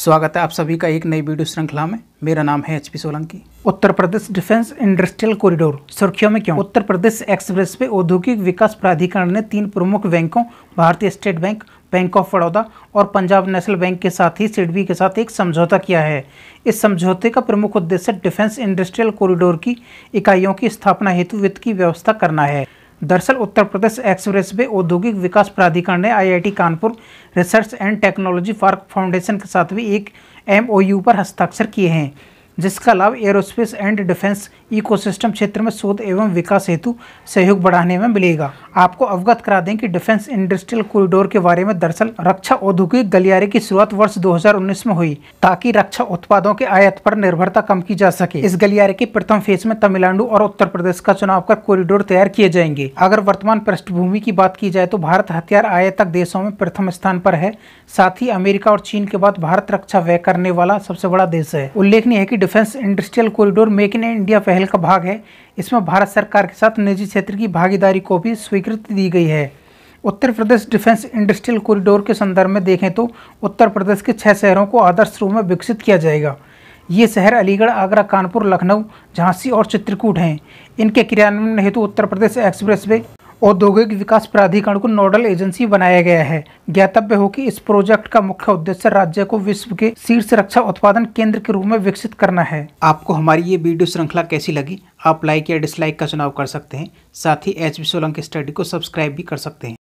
स्वागत है आप सभी का एक नई वीडियो श्रृंखला में मेरा नाम है HP Solanki Uttar Pradesh defence industrial corridor सुर्खियों में क्यों उत्तर प्रदेश एक्सप्रेस वे औद्योगिक विकास प्राधिकरण ने तीन प्रमुख बैंकों Bharatiya State Bank Bank of Baroda और पंजाब नेशनल बैंक के साथ ही सिडबी के साथ एक समझौता किया है इस समझौते का प्रमुख उद्देश्य डिफेंस इंडस्ट्रियल कॉरिडोर की इकाइयों की स्थापना हेतु वित्त की व्यवस्था करना है दरअसल उत्तर प्रदेश एक्सप्रेस वे औद्योगिक विकास प्राधिकरण ने IIT Kanpur research and technology park foundation के साथ भी एक एमओयू पर हस्ताक्षर किए हैं जिसका लाभ एरोस्पेस एंड डिफेंस इकोसिस्टम क्षेत्र में शोध एवं विकास हेतु सहयोग बढ़ाने में मिलेगा आपको अवगत करा दें कि डिफेंस इंडस्ट्रियल कॉरिडोर के बारे में दरअसल रक्षा औद्योगिक गलियारे की शुरुआत वर्ष 2019 में हुई ताकि रक्षा उत्पादों के आयात पर निर्भरता कम की जा सके इस गलियारे के प्रथम फेज में तमिलनाडु और उत्तर प्रदेश का चुनाव कर कॉरिडोर तैयार किए जाएंगे अगर वर्तमान पृष्ठभूमि की बात की जाए तो भारत हथियार आयातक देशों में प्रथम स्थान पर है साथ ही अमेरिका और चीन के बाद भारत रक्षा व्यय करने वाला सबसे बड़ा देश है उल्लेखनीय है की defence industrial corridor make in India पहल का भाग है इसमें भारत सरकार के साथ निजी क्षेत्र की भागीदारी को भी स्वीकृति दी गई है Uttar Pradesh defence industrial corridor के संदर्भ में देखें तो उत्तर प्रदेश के छः शहरों को आदर्श रूप में विकसित किया जाएगा ये शहर अलीगढ़ आगरा कानपुर लखनऊ झांसी और चित्रकूट हैं इनके क्रियान्वयन हेतु उत्तर प्रदेश एक्सप्रेस औद्योगिक विकास प्राधिकरण को नोडल एजेंसी बनाया गया है ज्ञातव्य हो कि इस प्रोजेक्ट का मुख्य उद्देश्य राज्य को विश्व के शीर्ष रक्षा उत्पादन केंद्र के रूप में विकसित करना है आपको हमारी ये वीडियो श्रृंखला कैसी लगी आप लाइक या डिसलाइक का चुनाव कर सकते हैं साथ ही एच सोलंकी स्टडी को सब्सक्राइब भी कर सकते हैं